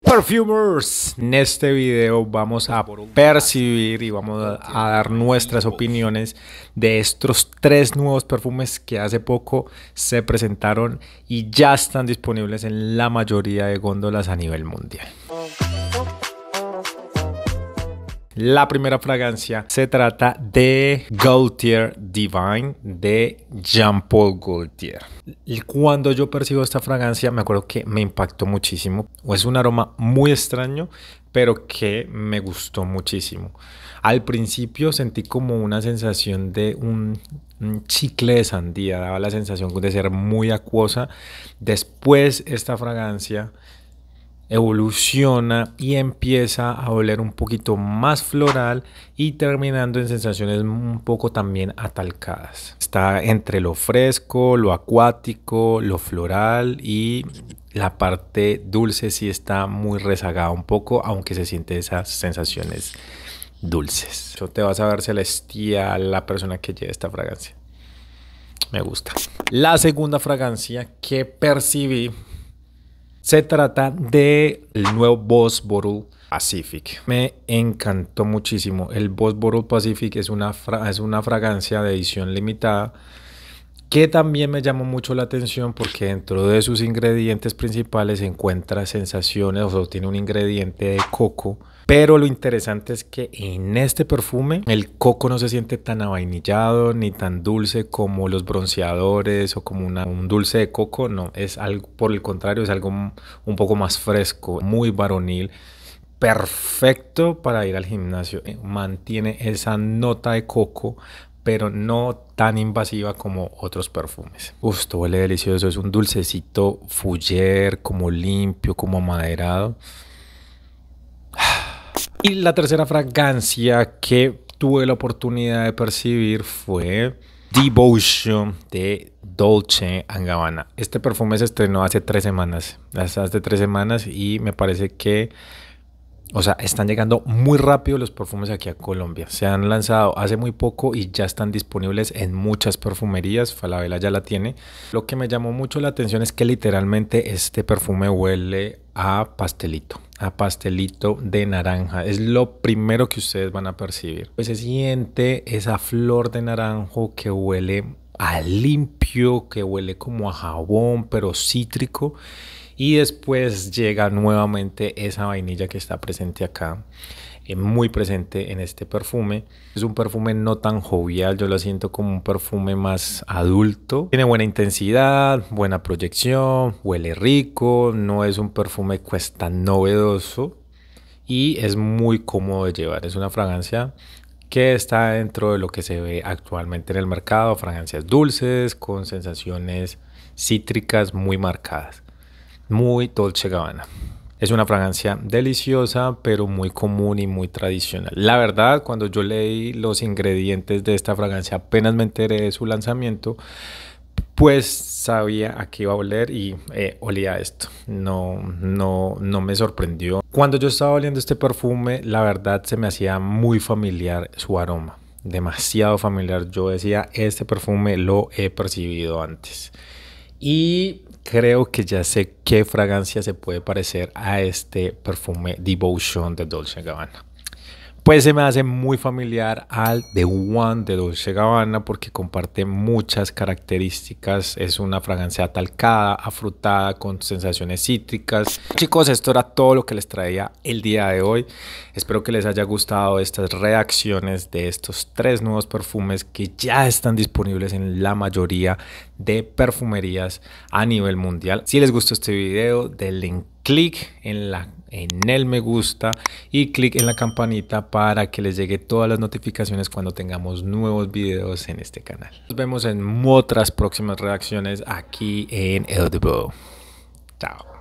Perfumers, en este video vamos a percibir y vamos a dar nuestras opiniones de estos tres nuevos perfumes que hace poco se presentaron y ya están disponibles en la mayoría de góndolas a nivel mundial. La primera fragancia se trata de Gaultier Divine de Jean Paul Gaultier. Y cuando yo percibo esta fragancia, me acuerdo que me impactó muchísimo. Es un aroma muy extraño, pero que me gustó muchísimo. Al principio sentí como una sensación de un, chicle de sandía, daba la sensación de ser muy acuosa. Después esta fragancia evoluciona y empieza a oler un poquito más floral y terminando en sensaciones un poco también atalcadas. Está entre lo fresco, lo acuático, lo floral y la parte dulce sí está muy rezagada un poco, aunque se siente esas sensaciones dulces. Yo te vas a ver celestial la persona que lleva esta fragancia. Me gusta. La segunda fragancia que percibí se trata del el nuevo Boss Pacific. Me encantó muchísimo. El Boss Pacific es una, es una fragancia de edición limitada que también me llamó mucho la atención porque dentro de sus ingredientes principales se encuentra sensaciones, o sea, tiene un ingrediente de coco. Pero lo interesante es que en este perfume el coco no se siente tan avainillado ni tan dulce como los bronceadores o como un dulce de coco, no, es algo, por el contrario, es algo un poco más fresco, muy varonil perfecto para ir al gimnasio. Eh, mantiene esa nota de coco, pero no tan invasiva como otros perfumes. Justo, huele delicioso, es un dulcecito fuller, como limpio, como amaderado. Y la tercera fragancia que tuve la oportunidad de percibir fue Devotion de Dolce Gabbana. Este perfume se estrenó hace tres semanas, hace tres semanas y me parece que o sea, están llegando muy rápido los perfumes aquí a Colombia. Se han lanzado hace muy poco y ya están disponibles en muchas perfumerías. Falabella ya la tiene. Lo que me llamó mucho la atención es que literalmente este perfume huele a pastelito, a pastelito de naranja. Es lo primero que ustedes van a percibir. Pues se siente esa flor de naranjo que huele a limpio, que huele como a jabón, pero cítrico y después llega nuevamente esa vainilla que está presente acá eh, muy presente en este perfume. Es un perfume no tan jovial, yo lo siento como un perfume más adulto. Tiene buena intensidad, buena proyección, huele rico, no es un perfume cuesta novedoso y es muy cómodo de llevar. Es una fragancia que está dentro de lo que se ve actualmente en el mercado, fragancias dulces con sensaciones cítricas muy marcadas muy Dolce Gabbana. Es una fragancia deliciosa, pero muy común y muy tradicional. La verdad, cuando yo leí los ingredientes de esta fragancia, apenas me enteré de su lanzamiento, pues sabía a qué iba a oler y eh, olía esto. No, no, no me sorprendió. Cuando yo estaba oliendo este perfume, la verdad se me hacía muy familiar su aroma. Demasiado familiar. Yo decía, este perfume lo he percibido antes. Y creo que ya sé qué fragancia se puede parecer a este perfume Devotion de Dolce Gabbana. Pues se me hace muy familiar al The One de Dolce Gabbana porque comparte muchas características. Es una fragancia talcada, afrutada, con sensaciones cítricas. Chicos, esto era todo lo que les traía el día de hoy. Espero que les haya gustado estas reacciones de estos tres nuevos perfumes que ya están disponibles en la mayoría de perfumerías a nivel mundial. Si les gustó este video, denle clic en, la, en el me gusta y clic en la campanita para que les llegue todas las notificaciones cuando tengamos nuevos videos en este canal. Nos vemos en otras próximas reacciones aquí en El Chao.